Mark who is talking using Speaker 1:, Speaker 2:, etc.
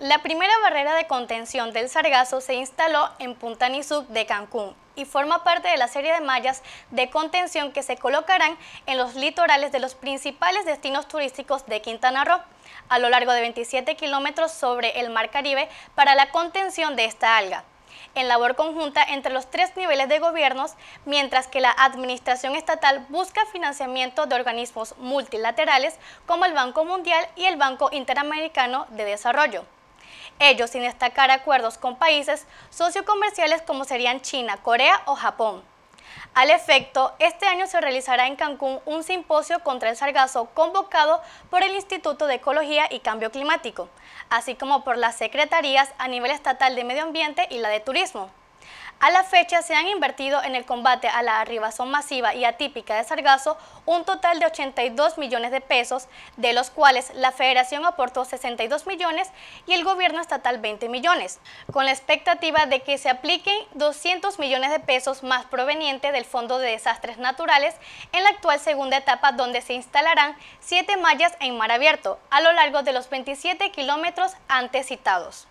Speaker 1: La primera barrera de contención del sargazo se instaló en Punta Nizuc de Cancún y forma parte de la serie de mallas de contención que se colocarán en los litorales de los principales destinos turísticos de Quintana Roo a lo largo de 27 kilómetros sobre el Mar Caribe para la contención de esta alga en labor conjunta entre los tres niveles de gobiernos, mientras que la administración estatal busca financiamiento de organismos multilaterales como el Banco Mundial y el Banco Interamericano de Desarrollo. Ellos sin destacar acuerdos con países sociocomerciales como serían China, Corea o Japón. Al efecto, este año se realizará en Cancún un simposio contra el sargazo convocado por el Instituto de Ecología y Cambio Climático, así como por las secretarías a nivel estatal de Medio Ambiente y la de Turismo. A la fecha se han invertido en el combate a la arribazón masiva y atípica de sargazo un total de 82 millones de pesos, de los cuales la Federación aportó 62 millones y el gobierno estatal 20 millones, con la expectativa de que se apliquen 200 millones de pesos más provenientes del Fondo de Desastres Naturales en la actual segunda etapa donde se instalarán 7 mallas en mar abierto a lo largo de los 27 kilómetros antes citados.